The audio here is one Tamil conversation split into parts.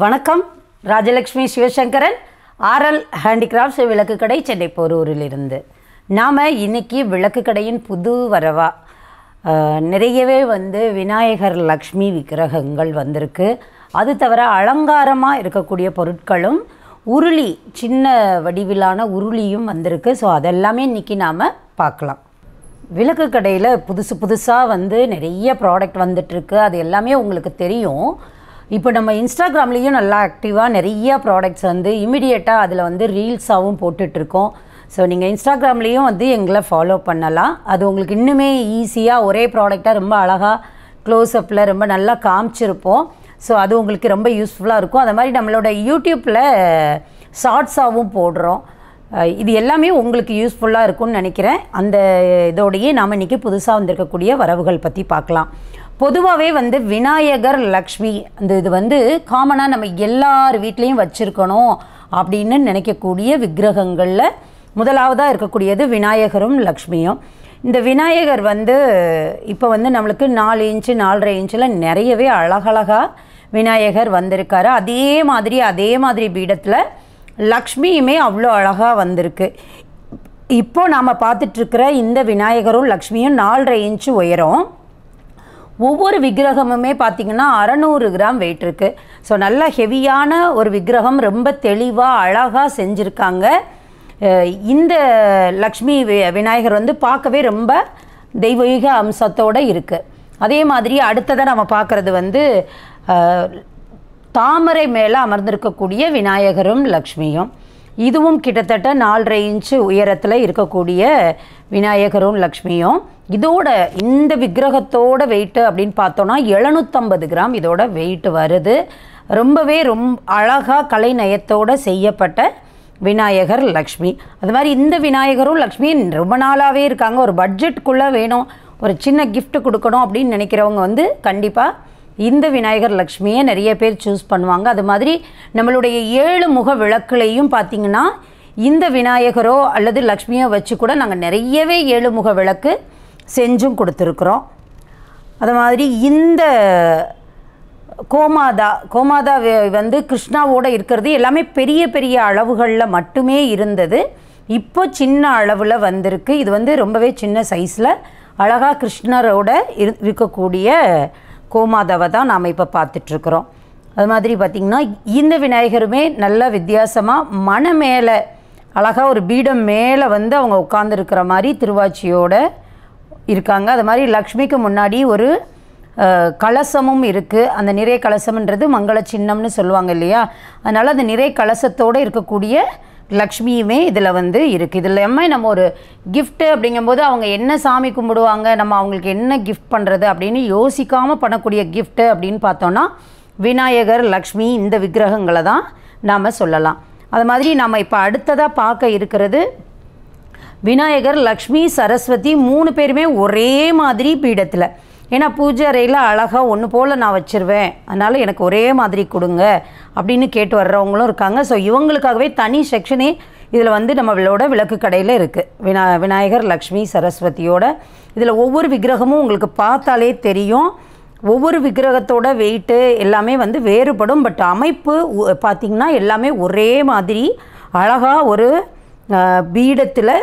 வணக்கம் ராஜலக்ஷ்மி சிவசங்கரன் ஆர்எல் ஹேண்டிகிராஃப்ட்ஸ் விளக்கு கடை சென்னை போரூரிலிருந்து நாம் இன்றைக்கி விளக்கு கடையின் புது வரவா நிறையவே வந்து விநாயகர் லக்ஷ்மி விக்கிரகங்கள் வந்திருக்கு அது தவிர அலங்காரமாக இருக்கக்கூடிய பொருட்களும் உருளி சின்ன வடிவிலான உருளியும் வந்திருக்கு ஸோ அதெல்லாமே இன்றைக்கி நாம் பார்க்கலாம் விளக்கு கடையில் புதுசு புதுசாக வந்து நிறைய ப்ராடக்ட் வந்துட்டுருக்கு அது எல்லாமே உங்களுக்கு தெரியும் இப்போ நம்ம இன்ஸ்டாகிராம்லேயும் நல்லா ஆக்டிவாக நிறைய ப்ராடக்ட்ஸ் வந்து இமிடியேட்டாக அதில் வந்து ரீல்ஸாகவும் போட்டுட்ருக்கோம் ஸோ நீங்கள் இன்ஸ்டாகிராம்லேயும் வந்து எங்களை ஃபாலோ பண்ணலாம் அது உங்களுக்கு இன்னுமே ஈஸியாக ஒரே ப்ராடக்டாக ரொம்ப அழகாக க்ளோஸ்அப்பில் ரொம்ப நல்லா காமிச்சிருப்போம் ஸோ அது உங்களுக்கு ரொம்ப யூஸ்ஃபுல்லாக இருக்கும் அது மாதிரி நம்மளோட யூடியூப்பில் ஷார்ட்ஸாகவும் போடுறோம் இது எல்லாமே உங்களுக்கு யூஸ்ஃபுல்லாக இருக்கும்னு நினைக்கிறேன் அந்த இதோடையே நாம் இன்றைக்கி புதுசாக வந்திருக்கக்கூடிய வரவுகள் பற்றி பார்க்கலாம் பொதுவாகவே வந்து விநாயகர் லக்ஷ்மி அந்த இது வந்து காமனாக நம்ம எல்லார் வீட்லேயும் வச்சுருக்கணும் அப்படின்னு நினைக்கக்கூடிய விக்கிரகங்களில் முதலாவதாக இருக்கக்கூடியது விநாயகரும் லக்ஷ்மியும் இந்த விநாயகர் வந்து இப்போ வந்து நம்மளுக்கு நாலு இன்ச்சு நாலரை இன்ச்சில் நிறையவே அழகழகாக விநாயகர் வந்திருக்காரு அதே மாதிரி அதே மாதிரி பீடத்தில் லக்ஷ்மியுமே அவ்வளோ அழகாக வந்திருக்கு இப்போ நாம் பார்த்துட்ருக்கிற இந்த விநாயகரும் லக்ஷ்மியும் நாலரை இன்ச்சு உயரம் ஒவ்வொரு விக்கிரகமுமே பார்த்திங்கன்னா அறநூறு கிராம் வெயிட் இருக்குது ஸோ நல்லா ஹெவியான ஒரு விக்கிரகம் ரொம்ப தெளிவாக அழகாக செஞ்சுருக்காங்க இந்த லக்ஷ்மி விநாயகர் வந்து பார்க்கவே ரொம்ப தெய்வீக அம்சத்தோடு இருக்குது அதே மாதிரி அடுத்ததாக நம்ம பார்க்குறது வந்து தாமரை மேலே அமர்ந்திருக்கக்கூடிய விநாயகரும் லக்ஷ்மியும் இதுவும் கிட்டத்தட்ட நாலரை இன்ச்சு உயரத்தில் இருக்கக்கூடிய விநாயகரும் லக்ஷ்மியும் இதோட இந்த விக்கிரகத்தோட வெயிட்டு அப்படின்னு பார்த்தோன்னா எழுநூற்றம்பது கிராம் இதோட வெயிட் வருது ரொம்பவே ரொம்ப அழகாக கலைநயத்தோடு செய்யப்பட்ட விநாயகர் லக்ஷ்மி அது மாதிரி இந்த விநாயகரும் லக்ஷ்மி ரொம்ப நாளாகவே இருக்காங்க ஒரு பட்ஜெட்டுக்குள்ளே வேணும் ஒரு சின்ன கிஃப்ட் கொடுக்கணும் அப்படின்னு நினைக்கிறவங்க வந்து கண்டிப்பாக இந்த விநாயகர் லக்ஷ்மியை நிறைய பேர் சூஸ் பண்ணுவாங்க அது மாதிரி நம்மளுடைய ஏழு முக விளக்குலையும் பார்த்திங்கன்னா இந்த விநாயகரோ அல்லது லக்ஷ்மியோ வச்சு கூட நாங்கள் நிறையவே ஏழு முக விளக்கு செஞ்சும் கொடுத்துருக்குறோம் அது மாதிரி இந்த கோமாதா கோமாதா வந்து கிருஷ்ணாவோடு இருக்கிறது எல்லாமே பெரிய பெரிய அளவுகளில் மட்டுமே இருந்தது இப்போ சின்ன அளவில் வந்திருக்கு இது வந்து ரொம்பவே சின்ன சைஸில் அழகாக கிருஷ்ணரோட இருக்கக்கூடிய கோமாதாவை தான் நாம் இப்போ பார்த்துட்ருக்குறோம் அது மாதிரி பார்த்திங்கன்னா இந்த விநாயகருமே நல்லா வித்தியாசமாக மன மேலே அழகாக ஒரு பீடம் மேலே வந்து அவங்க உட்காந்துருக்கிற மாதிரி திருவாச்சியோட இருக்காங்க அது மாதிரி லக்ஷ்மிக்கு முன்னாடி ஒரு கலசமும் இருக்குது அந்த நிறை கலசம்ன்றது மங்கள சின்னம்னு சொல்லுவாங்க இல்லையா அதனால் அந்த நிறை கலசத்தோடு இருக்கக்கூடிய லக்ஷ்மியுமே இதில் வந்து இருக்குது இதில் எல்லாமே நம்ம ஒரு கிஃப்ட்டு அப்படிங்கும்போது அவங்க என்ன சாமி கும்பிடுவாங்க நம்ம அவங்களுக்கு என்ன கிஃப்ட் பண்ணுறது அப்படின்னு யோசிக்காமல் பண்ணக்கூடிய கிஃப்ட்டு அப்படின்னு பார்த்தோன்னா விநாயகர் லக்ஷ்மி இந்த விக்கிரகங்களை தான் நாம் சொல்லலாம் அது மாதிரி நம்ம இப்போ அடுத்ததாக பார்க்க இருக்கிறது விநாயகர் லக்ஷ்மி சரஸ்வதி மூணு பேருமே ஒரே மாதிரி பீடத்தில் ஏன்னா பூஜை அறையில் அழகாக ஒன்று போல் நான் வச்சுருவேன் அதனால் எனக்கு ஒரே மாதிரி கொடுங்க அப்படின்னு கேட்டு வர்றவங்களும் இருக்காங்க ஸோ இவங்களுக்காகவே தனி செக்ஷனே இதில் வந்து நம்மளோட விளக்கு கடையில் இருக்குது வினா விநாயகர் லக்ஷ்மி சரஸ்வதியோட இதில் ஒவ்வொரு விக்கிரகமும் உங்களுக்கு பார்த்தாலே தெரியும் ஒவ்வொரு விக்கிரகத்தோட வெயிட்டு எல்லாமே வந்து வேறுபடும் பட் அமைப்பு பார்த்திங்கன்னா எல்லாமே ஒரே மாதிரி அழகாக ஒரு பீடத்தில்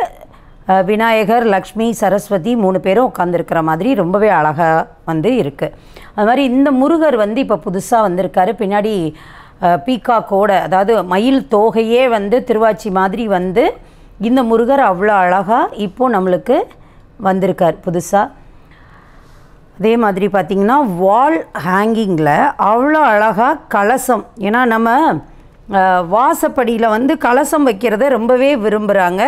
விநாயகர் லக்ஷ்மி சரஸ்வதி மூணு பேரும் உட்காந்துருக்கிற மாதிரி ரொம்பவே அழகாக வந்து இருக்குது அது மாதிரி இந்த முருகர் வந்து இப்போ புதுசாக வந்திருக்காரு பின்னாடி பீக்காக்கோட அதாவது மயில் தோகையே வந்து திருவாச்சி மாதிரி வந்து இந்த முருகர் அவ்வளோ அழகாக இப்போது நம்மளுக்கு வந்திருக்கார் புதுசாக அதே மாதிரி பார்த்திங்கன்னா வால் ஹேங்கிங்கில் அவ்வளோ அழகாக கலசம் ஏன்னா நம்ம வாசப்படியில் வந்து கலசம் வைக்கிறத ரொம்பவே விரும்புகிறாங்க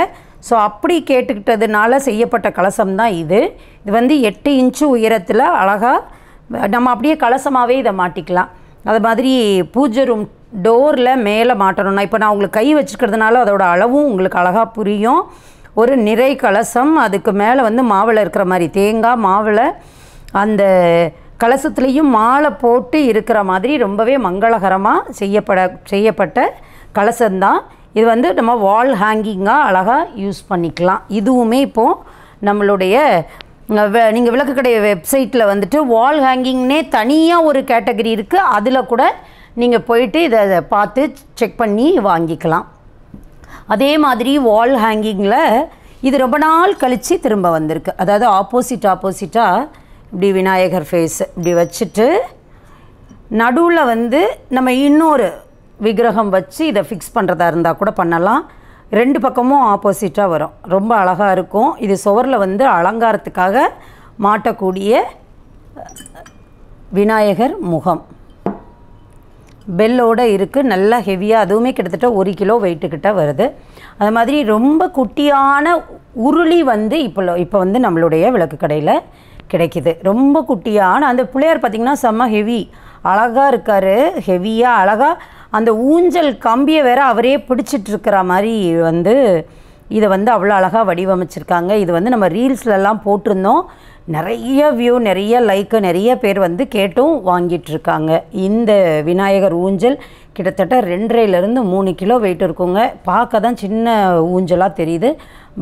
ஸோ அப்படி கேட்டுக்கிட்டதுனால செய்யப்பட்ட கலசம் தான் இது இது வந்து எட்டு இன்ச்சு உயரத்தில் அழகாக நம்ம அப்படியே கலசமாகவே இதை மாட்டிக்கலாம் அது மாதிரி பூஜை ரூம் டோரில் மேலே மாட்டணும்னா இப்போ நான் உங்களுக்கு கை வச்சுருக்கிறதுனால அதோடய அளவும் உங்களுக்கு அழகாக புரியும் ஒரு நிறை கலசம் அதுக்கு மேலே வந்து மாவில் இருக்கிற மாதிரி தேங்காய் மாவில் அந்த கலசத்துலேயும் மாலை போட்டு இருக்கிற மாதிரி ரொம்பவே மங்களகரமாக செய்யப்பட செய்யப்பட்ட கலசம்தான் இது வந்து நம்ம வால் ஹேங்கிங்காக அழகாக யூஸ் பண்ணிக்கலாம் இதுவுமே இப்போது நம்மளுடைய நீங்கள் விளக்கு கடை வெப்சைட்டில் வந்துட்டு வால் ஹேங்கிங்னே தனியாக ஒரு கேட்டகரி இருக்குது அதில் கூட நீங்கள் போயிட்டு இதை பார்த்து செக் பண்ணி வாங்கிக்கலாம் அதே மாதிரி வால் ஹேங்கிங்கில் இது ரொம்ப நாள் கழித்து திரும்ப வந்திருக்கு அதாவது ஆப்போசிட் ஆப்போசிட்டாக இப்படி விநாயகர் ஃபேஸ் இப்படி வச்சுட்டு நடுவில் வந்து நம்ம இன்னொரு விக்கிரகம் வச்சு இதை ஃபிக்ஸ் பண்ணுறதா இருந்தால் கூட பண்ணலாம் ரெண்டு பக்கமும் ஆப்போசிட்டாக வரும் ரொம்ப அழகாக இருக்கும் இது சுவரில் வந்து அலங்காரத்துக்காக மாட்டக்கூடிய விநாயகர் முகம் பெல்லோடு இருக்குது நல்லா ஹெவியாக அதுவுமே கிட்டத்தட்ட ஒரு கிலோ வெயிட்டுக்கிட்ட வருது அது மாதிரி ரொம்ப குட்டியான உருளி வந்து இப்போ இப்போ வந்து நம்மளுடைய விளக்கு கடையில் கிடைக்கிது ரொம்ப குட்டியான அந்த பிள்ளையார் பார்த்திங்கன்னா செம்ம ஹெவி அழகாக இருக்கார் ஹெவியாக அழகாக அந்த ஊஞ்சல் கம்பியை வேற அவரே பிடிச்சிட்டு இருக்கிற மாதிரி வந்து இதை வந்து அவ்வளோ அழகாக வடிவமைச்சிருக்காங்க இது வந்து நம்ம ரீல்ஸ்லலாம் போட்டிருந்தோம் நிறைய வியூ நிறைய லைக்கு நிறைய பேர் வந்து கேட்டும் வாங்கிட்டுருக்காங்க இந்த விநாயகர் ஊஞ்சல் கிட்டத்தட்ட ரெண்டரைலேருந்து மூணு கிலோ வெயிட் இருக்குங்க பார்க்க தான் சின்ன ஊஞ்சலாக தெரியுது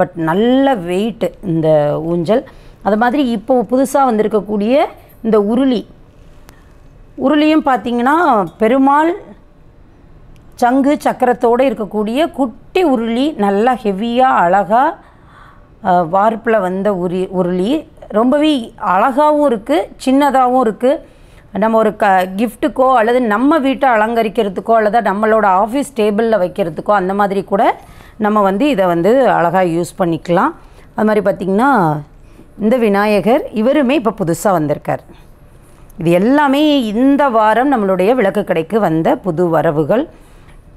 பட் நல்ல வெயிட்டு இந்த ஊஞ்சல் அது மாதிரி இப்போ புதுசாக வந்திருக்கக்கூடிய இந்த உருளி உருளியும் பார்த்திங்கன்னா பெருமாள் சங்கு சக்கரத்தோடு இருக்கக்கூடிய குட்டி உருளி நல்லா ஹெவியாக அழகாக வார்ப்பில் வந்த உரி உருளி ரொம்பவே அழகாகவும் இருக்குது சின்னதாகவும் இருக்குது நம்ம ஒரு க கிஃப்ட்டுக்கோ அல்லது நம்ம வீட்டை அலங்கரிக்கிறதுக்கோ அல்லது நம்மளோட ஆஃபீஸ் டேபிளில் வைக்கிறதுக்கோ அந்த மாதிரி கூட நம்ம வந்து இதை வந்து அழகாக யூஸ் பண்ணிக்கலாம் அது மாதிரி பார்த்திங்கன்னா இந்த விநாயகர் இவருமே இப்போ புதுசாக வந்திருக்கார் இது எல்லாமே இந்த வாரம் நம்மளுடைய விளக்கு கடைக்கு வந்த புது வரவுகள்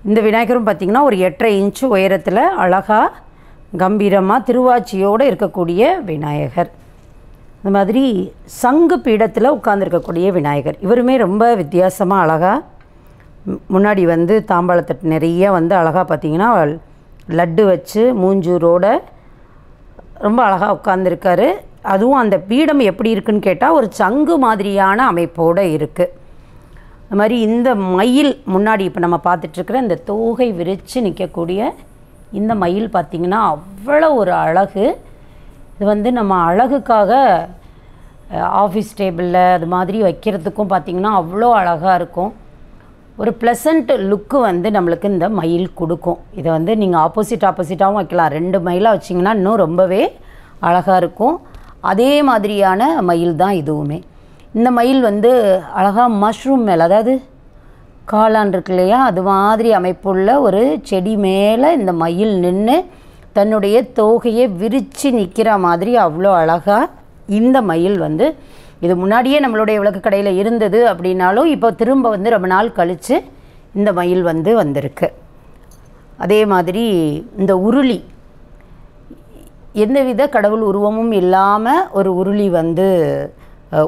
இந்த விநாயகரும் பார்த்திங்கன்னா ஒரு எட்டரை இன்ச்சு உயரத்தில் அழகாக கம்பீரமாக திருவாச்சியோடு இருக்கக்கூடிய விநாயகர் இந்த மாதிரி சங்கு பீடத்தில் உட்காந்துருக்கக்கூடிய விநாயகர் இவருமே ரொம்ப வித்தியாசமாக அழகாக முன்னாடி வந்து தாம்பாளத்தட்டு நிறைய வந்து அழகாக பார்த்திங்கன்னா லட்டு வச்சு மூஞ்சூரோட ரொம்ப அழகாக உட்காந்துருக்காரு அதுவும் அந்த பீடம் எப்படி இருக்குன்னு கேட்டால் ஒரு சங்கு மாதிரியான அமைப்போடு இருக்குது அது மாதிரி இந்த மயில் முன்னாடி இப்போ நம்ம பார்த்துட்ருக்குற இந்த தோகை விரித்து நிற்கக்கூடிய இந்த மயில் பார்த்திங்கன்னா அவ்வளோ ஒரு அழகு இது வந்து நம்ம அழகுக்காக ஆஃபீஸ் டேபிளில் அது மாதிரி வைக்கிறதுக்கும் பார்த்திங்கன்னா அவ்வளோ அழகாக இருக்கும் ஒரு ப்ளசண்ட் லுக்கு வந்து நம்மளுக்கு இந்த மயில் கொடுக்கும் இதை வந்து நீங்கள் ஆப்போசிட் ஆப்போசிட்டாகவும் வைக்கலாம் ரெண்டு மயிலாக வச்சிங்கன்னா இன்னும் ரொம்பவே அழகாக இருக்கும் அதே மாதிரியான மயில் தான் இதுவுமே இந்த மயில் வந்து அழகாக மஷ்ரூம் மேலே அதாவது காளான் இருக்கு இல்லையா அது மாதிரி அமைப்புள்ள ஒரு செடி மேலே இந்த மயில் நின்று தன்னுடைய தோகையை விரித்து நிற்கிற மாதிரி அவ்வளோ அழகாக இந்த மயில் வந்து இது முன்னாடியே நம்மளுடைய விளக்கு கடையில் இருந்தது அப்படின்னாலும் இப்போ திரும்ப வந்து ரொம்ப நாள் கழித்து இந்த மயில் வந்து வந்திருக்கு அதே மாதிரி இந்த உருளி எந்தவித கடவுள் உருவமும் இல்லாமல் ஒரு உருளி வந்து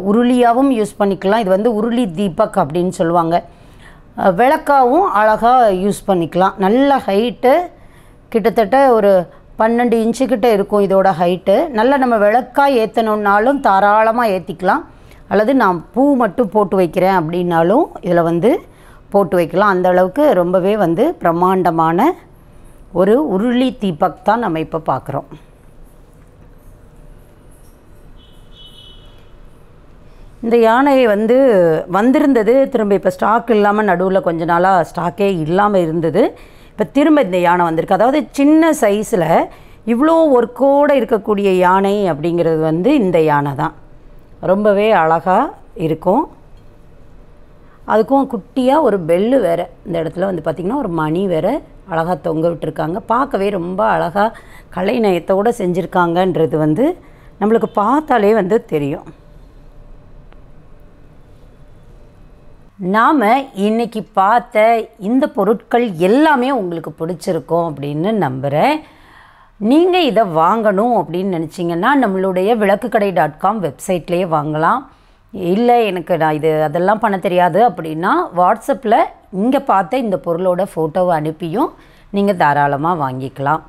உருளியாகவும் யூஸ் பண்ணிக்கலாம் இது வந்து உருளி தீபக் அப்படின்னு சொல்லுவாங்க விளக்காகவும் அழகாக யூஸ் பண்ணிக்கலாம் நல்ல ஹைட்டு கிட்டத்தட்ட ஒரு பன்னெண்டு இன்ச்சுக்கிட்ட இருக்கும் இதோட ஹைட்டு நல்லா நம்ம விளக்காக ஏற்றணுன்னாலும் தாராளமாக ஏற்றிக்கலாம் அல்லது நான் பூ மட்டும் போட்டு வைக்கிறேன் அப்படின்னாலும் இதில் வந்து போட்டு வைக்கலாம் அந்த அளவுக்கு ரொம்பவே வந்து பிரம்மாண்டமான ஒரு உருளி தீபக் தான் நம்ம இப்போ பார்க்குறோம் இந்த யானை வந்து வந்திருந்தது திரும்ப இப்போ ஸ்டாக் இல்லாமல் நடுவில் கொஞ்ச நாளாக ஸ்டாக்கே இல்லாமல் இருந்தது இப்போ திரும்ப இந்த யானை வந்திருக்கு அதாவது சின்ன சைஸில் இவ்வளோ ஒர்க்கோடு இருக்கக்கூடிய யானை அப்படிங்கிறது வந்து இந்த யானை தான் ரொம்பவே அழகாக இருக்கும் அதுக்கும் குட்டியாக ஒரு பெல்லு வேறு இந்த இடத்துல வந்து பார்த்திங்கன்னா ஒரு மணி வேறு அழகாக தொங்க விட்டுருக்காங்க பார்க்கவே ரொம்ப அழகாக கலைநயத்தோடு செஞ்சுருக்காங்கன்றது வந்து நம்மளுக்கு பார்த்தாலே வந்து தெரியும் நாம் இன்றைக்கி பார்த்த இந்த பொருட்கள் எல்லாமே உங்களுக்கு பிடிச்சிருக்கும் அப்படின்னு நம்புகிறேன் நீங்கள் இதை வாங்கணும் அப்படின்னு நினச்சிங்கன்னா நம்மளுடைய விளக்குக்கடை டாட் காம் வெப்சைட்லேயே வாங்கலாம் இல்லை எனக்கு நான் இது அதெல்லாம் பண்ண தெரியாது அப்படின்னா வாட்ஸ்அப்பில் இங்கே பார்த்த இந்த பொருளோட ஃபோட்டோவை அனுப்பியும் நீங்கள் தாராளமாக வாங்கிக்கலாம்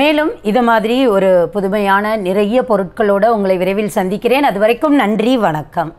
மேலும் இது மாதிரி ஒரு புதுமையான நிறைய பொருட்களோடு உங்களை விரைவில் சந்திக்கிறேன் அது வரைக்கும் நன்றி வணக்கம்